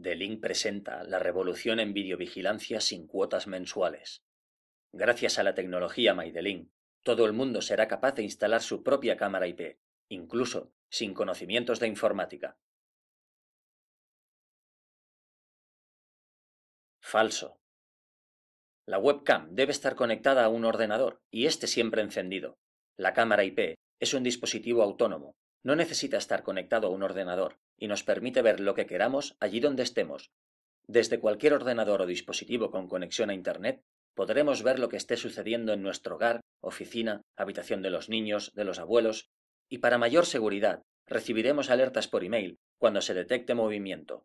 The Link presenta la revolución en videovigilancia sin cuotas mensuales. Gracias a la tecnología MyDelink, todo el mundo será capaz de instalar su propia cámara IP, incluso sin conocimientos de informática. Falso. La webcam debe estar conectada a un ordenador y este siempre encendido. La cámara IP es un dispositivo autónomo no necesita estar conectado a un ordenador y nos permite ver lo que queramos allí donde estemos. Desde cualquier ordenador o dispositivo con conexión a Internet, podremos ver lo que esté sucediendo en nuestro hogar, oficina, habitación de los niños, de los abuelos, y para mayor seguridad, recibiremos alertas por email cuando se detecte movimiento.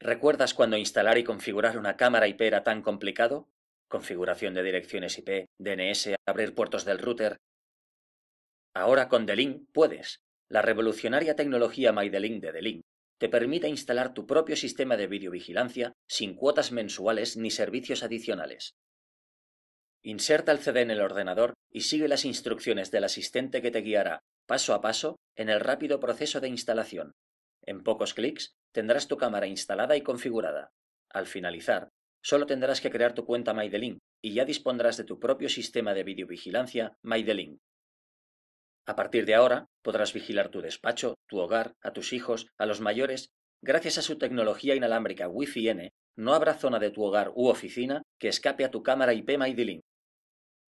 ¿Recuerdas cuando instalar y configurar una cámara IP era tan complicado? Configuración de direcciones IP, DNS, abrir puertos del router, Ahora con Delink puedes. La revolucionaria tecnología MyDelink de Delink te permite instalar tu propio sistema de videovigilancia sin cuotas mensuales ni servicios adicionales. Inserta el CD en el ordenador y sigue las instrucciones del asistente que te guiará paso a paso en el rápido proceso de instalación. En pocos clics tendrás tu cámara instalada y configurada. Al finalizar, solo tendrás que crear tu cuenta MyDelink y ya dispondrás de tu propio sistema de videovigilancia MyDelink. A partir de ahora, podrás vigilar tu despacho, tu hogar, a tus hijos, a los mayores. Gracias a su tecnología inalámbrica Wi-Fi N, no habrá zona de tu hogar u oficina que escape a tu cámara IP MyDlink.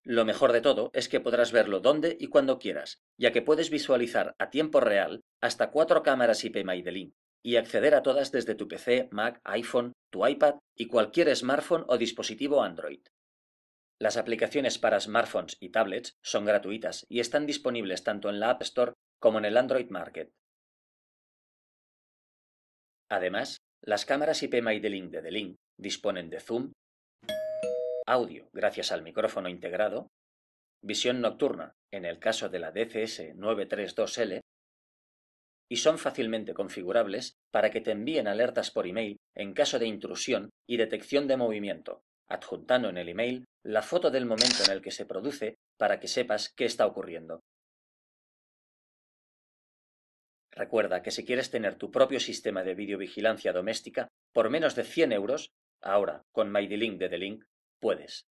Lo mejor de todo es que podrás verlo donde y cuando quieras, ya que puedes visualizar a tiempo real hasta cuatro cámaras IP MyDlink y acceder a todas desde tu PC, Mac, iPhone, tu iPad y cualquier smartphone o dispositivo Android. Las aplicaciones para smartphones y tablets son gratuitas y están disponibles tanto en la App Store como en el Android Market. Además, las cámaras IP MyDelink de Delink disponen de zoom, audio gracias al micrófono integrado, visión nocturna en el caso de la DCS 932L y son fácilmente configurables para que te envíen alertas por email en caso de intrusión y detección de movimiento, adjuntando en el email la foto del momento en el que se produce para que sepas qué está ocurriendo. Recuerda que si quieres tener tu propio sistema de videovigilancia doméstica por menos de 100 euros, ahora con MyDelink de Delink, puedes.